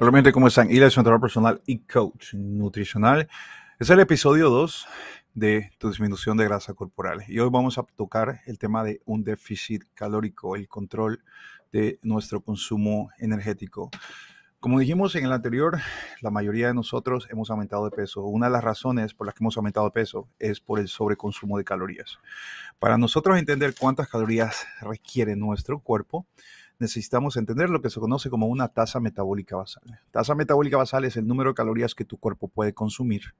Realmente, ¿cómo están? Ila es entrenador personal y coach nutricional. Es el episodio 2 de tu disminución de grasa corporal. Y hoy vamos a tocar el tema de un déficit calórico, el control de nuestro consumo energético. Como dijimos en el anterior, la mayoría de nosotros hemos aumentado de peso. Una de las razones por las que hemos aumentado de peso es por el sobreconsumo de calorías. Para nosotros entender cuántas calorías requiere nuestro cuerpo, necesitamos entender lo que se conoce como una tasa metabólica basal. Tasa metabólica basal es el número de calorías que tu cuerpo puede consumir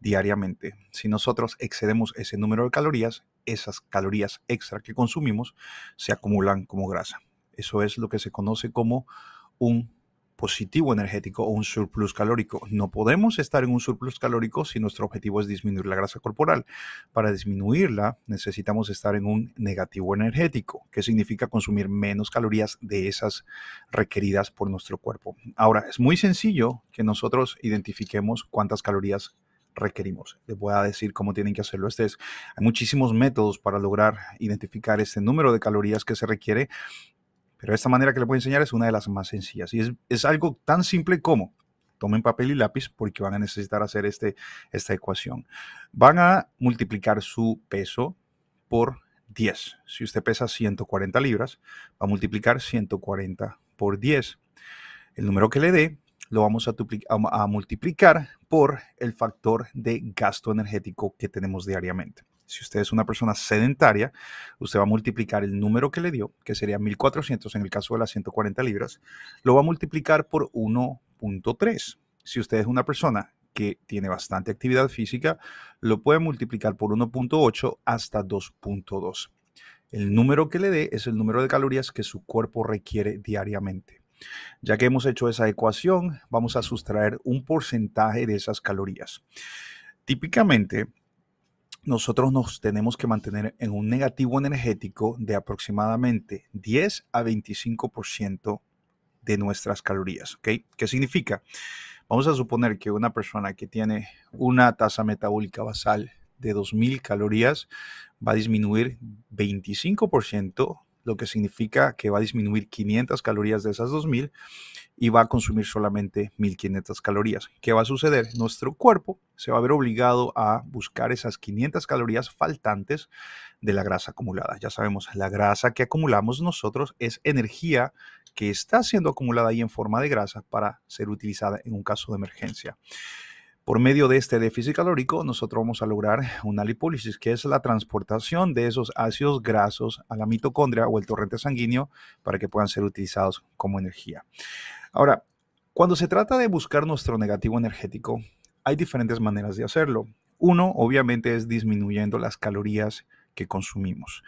diariamente. Si nosotros excedemos ese número de calorías, esas calorías extra que consumimos se acumulan como grasa. Eso es lo que se conoce como un positivo energético o un surplus calórico. No podemos estar en un surplus calórico si nuestro objetivo es disminuir la grasa corporal. Para disminuirla necesitamos estar en un negativo energético, que significa consumir menos calorías de esas requeridas por nuestro cuerpo. Ahora, es muy sencillo que nosotros identifiquemos cuántas calorías requerimos. Les voy a decir cómo tienen que hacerlo. Este hay muchísimos métodos para lograr identificar este número de calorías que se requiere pero esta manera que le a enseñar es una de las más sencillas y es, algo tan simple como tomen papel y lápiz porque van a necesitar hacer este, esta ecuación. Van a multiplicar su peso por 10. Si usted pesa 140 libras, va a multiplicar 140 por 10. El número que le dé lo vamos a multiplicar por el factor de gasto energético que tenemos diariamente. Si usted es una persona sedentaria, usted va a multiplicar el número que le dio, que sería 1400 en el caso de las 140 libras, lo va a multiplicar por 1.3. Si usted es una persona que tiene bastante actividad física, lo puede multiplicar por 1.8 hasta 2.2. El número que le dé es el número de calorías que su cuerpo requiere diariamente. Ya que hemos hecho esa ecuación, vamos a sustraer un porcentaje de esas calorías. Típicamente, nosotros nos tenemos que mantener en un negativo energético de aproximadamente 10 a 25% de nuestras calorías. ¿Qué significa? Vamos a suponer que una persona que tiene una tasa metabólica basal de 2.000 calorías va a disminuir 25% lo que significa que va a disminuir 500 calorías de esas 2000 y va a consumir solamente 1500 calorías. ¿Qué va a suceder? Nuestro cuerpo se va a ver obligado a buscar esas 500 calorías faltantes de la grasa acumulada. Ya sabemos, la grasa que acumulamos nosotros es energía que está siendo acumulada ahí en forma de grasa para ser utilizada en un caso de emergencia. Por medio de este déficit calórico, nosotros vamos a lograr una lipólisis, que es la transportación de esos ácidos grasos a la mitocondria o el torrente sanguíneo para que puedan ser utilizados como energía. Ahora, cuando se trata de buscar nuestro negativo energético, hay diferentes maneras de hacerlo. Uno, obviamente, es disminuyendo las calorías que consumimos.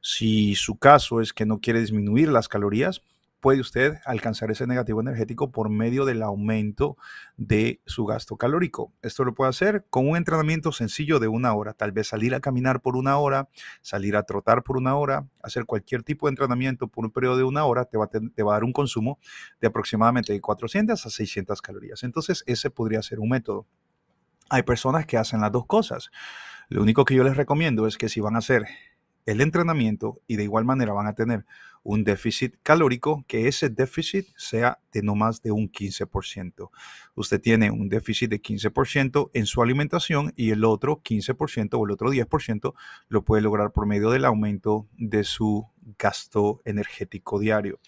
Si su caso es que no quiere disminuir las calorías, puede usted alcanzar ese negativo energético por medio del aumento de su gasto calórico. Esto lo puede hacer con un entrenamiento sencillo de una hora, tal vez salir a caminar por una hora, salir a trotar por una hora, hacer cualquier tipo de entrenamiento por un periodo de una hora, te va a, a dar un consumo de aproximadamente de 400 a 600 calorías. Entonces ese podría ser un método. Hay personas que hacen las dos cosas. Lo único que yo les recomiendo es que si van a hacer el entrenamiento y de igual manera van a tener un déficit calórico que ese déficit sea de no más de un 15%. Usted tiene un déficit de 15% en su alimentación y el otro 15% o el otro 10% lo puede lograr por medio del aumento de su gasto energético diario.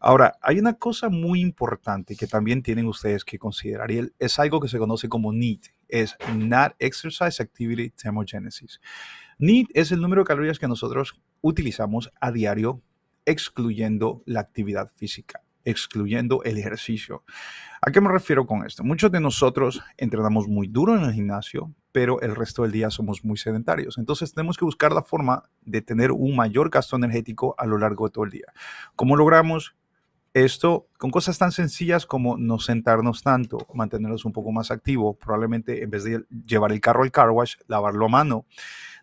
Ahora, hay una cosa muy importante que también tienen ustedes que considerar y es algo que se conoce como NEAT es Not Exercise Activity Thermogenesis. NEAT es el número de calorías que nosotros utilizamos a diario, excluyendo la actividad física, excluyendo el ejercicio. ¿A qué me refiero con esto? Muchos de nosotros entrenamos muy duro en el gimnasio, pero el resto del día somos muy sedentarios. Entonces tenemos que buscar la forma de tener un mayor gasto energético a lo largo de todo el día. ¿Cómo logramos? Esto con cosas tan sencillas como no sentarnos tanto, mantenernos un poco más activos, probablemente en vez de llevar el carro al car wash, lavarlo a mano.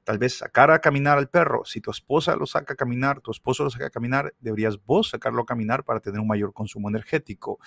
Tal vez sacar a caminar al perro. Si tu esposa lo saca a caminar, tu esposo lo saca a caminar, deberías vos sacarlo a caminar para tener un mayor consumo energético.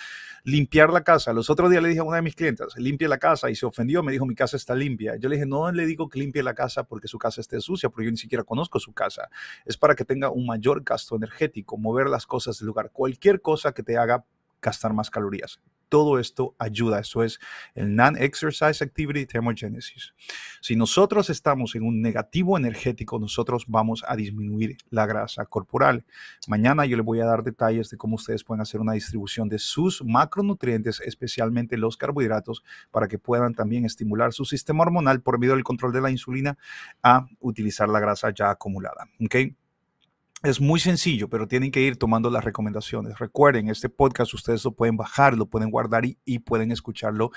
Limpiar la casa. Los otros días le dije a una de mis clientas, limpie la casa y se ofendió, me dijo, mi casa está limpia. Yo le dije, no le digo que limpie la casa porque su casa esté sucia, porque yo ni siquiera conozco su casa. Es para que tenga un mayor gasto energético, mover las cosas del lugar, cualquier cosa que te haga gastar más calorías todo esto ayuda. Eso es el Non-Exercise Activity Thermogenesis. Si nosotros estamos en un negativo energético, nosotros vamos a disminuir la grasa corporal. Mañana yo les voy a dar detalles de cómo ustedes pueden hacer una distribución de sus macronutrientes, especialmente los carbohidratos, para que puedan también estimular su sistema hormonal por medio del control de la insulina a utilizar la grasa ya acumulada. Es muy sencillo, pero tienen que ir tomando las recomendaciones. Recuerden, este podcast ustedes lo pueden bajar, lo pueden guardar y, pueden escucharlo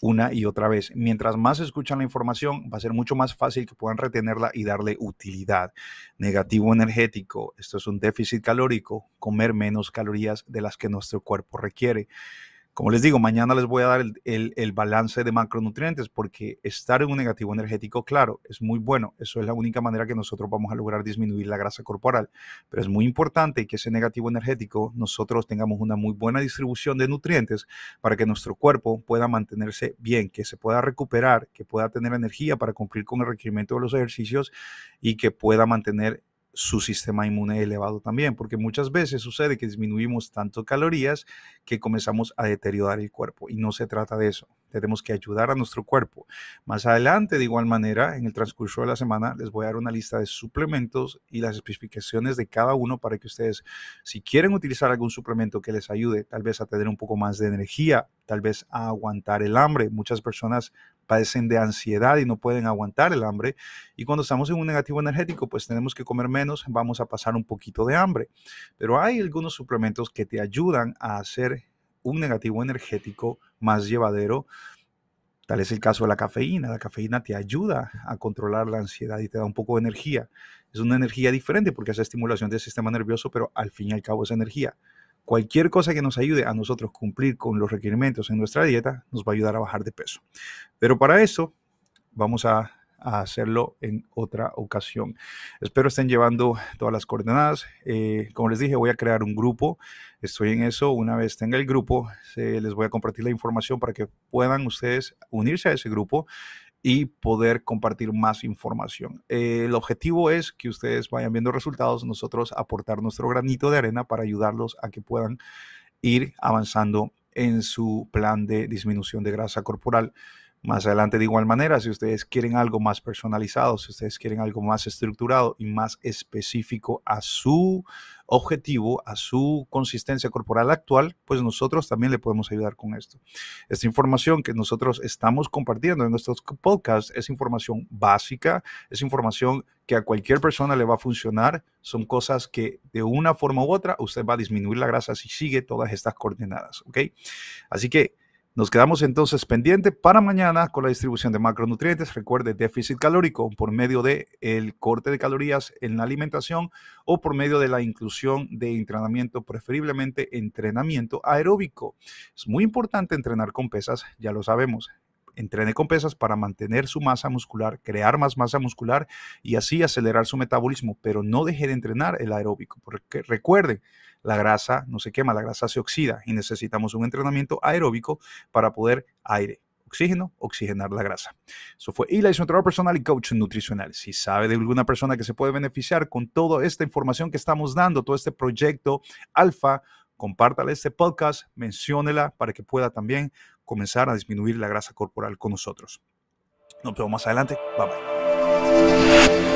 una y otra vez. Mientras más escuchan la información, va a ser mucho más fácil que puedan retenerla y darle utilidad. Negativo energético, esto es un déficit calórico, comer menos calorías de las que nuestro cuerpo requiere. Como les digo, mañana les voy a dar el, balance de macronutrientes porque estar en un negativo energético, claro, es muy bueno. Eso es la única manera que nosotros vamos a lograr disminuir la grasa corporal. Pero es muy importante que ese negativo energético nosotros tengamos una muy buena distribución de nutrientes para que nuestro cuerpo pueda mantenerse bien, que se pueda recuperar, que pueda tener energía para cumplir con el requerimiento de los ejercicios y que pueda mantener su sistema inmune elevado también, porque muchas veces sucede que disminuimos tanto calorías que comenzamos a deteriorar el cuerpo y no se trata de eso. Tenemos que ayudar a nuestro cuerpo. Más adelante, de igual manera, en el transcurso de la semana, les voy a dar una lista de suplementos y las especificaciones de cada uno para que ustedes, si quieren utilizar algún suplemento que les ayude, tal vez a tener un poco más de energía, tal vez a aguantar el hambre. Muchas personas padecen de ansiedad y no pueden aguantar el hambre. Y cuando estamos en un negativo energético, pues tenemos que comer menos, vamos a pasar un poquito de hambre. Pero hay algunos suplementos que te ayudan a hacer un negativo energético más llevadero. Tal es el caso de la cafeína. La cafeína te ayuda a controlar la ansiedad y te da un poco de energía. Es una energía diferente porque hace estimulación del sistema nervioso, pero al fin y al cabo es energía. Cualquier cosa que nos ayude a nosotros cumplir con los requerimientos en nuestra dieta nos va a ayudar a bajar de peso. Pero para eso vamos a, hacerlo en otra ocasión. Espero estén llevando todas las coordenadas. Eh, como les dije, voy a crear un grupo. Estoy en eso. Una vez tenga el grupo, se, les voy a compartir la información para que puedan ustedes unirse a ese grupo y poder compartir más información. el objetivo es que ustedes vayan viendo resultados, nosotros aportar nuestro granito de arena para ayudarlos a que puedan ir avanzando en su plan de disminución de grasa corporal. Más adelante de igual manera, si ustedes quieren algo más personalizado, si ustedes quieren algo más estructurado y más específico a su objetivo, a su consistencia corporal actual, pues nosotros también le podemos ayudar con esto. Esta información que nosotros estamos compartiendo en nuestros podcasts es información básica, es información que a cualquier persona le va a funcionar. Son cosas que de una forma u otra usted va a disminuir la grasa si sigue todas estas coordenadas, ¿ok? Así que nos quedamos entonces pendiente para mañana con la distribución de macronutrientes. Recuerde, déficit calórico por medio del el corte de calorías en la alimentación o por medio de la inclusión de entrenamiento, preferiblemente entrenamiento aeróbico. Es muy importante entrenar con pesas, ya lo sabemos entrene con pesas para mantener su masa muscular, crear más masa muscular y así acelerar su metabolismo, pero no deje de entrenar el aeróbico, porque recuerden, la grasa no se quema, la grasa se oxida y necesitamos un entrenamiento aeróbico para poder aire, oxígeno, oxigenar la grasa. Eso fue Eli, su entrenador personal y coach nutricional. Si sabe de alguna persona que se puede beneficiar con toda esta información que estamos dando, todo este proyecto alfa, compártale este podcast, menciónela para que pueda también comenzar a disminuir la grasa corporal con nosotros. Nos vemos más adelante. Bye bye.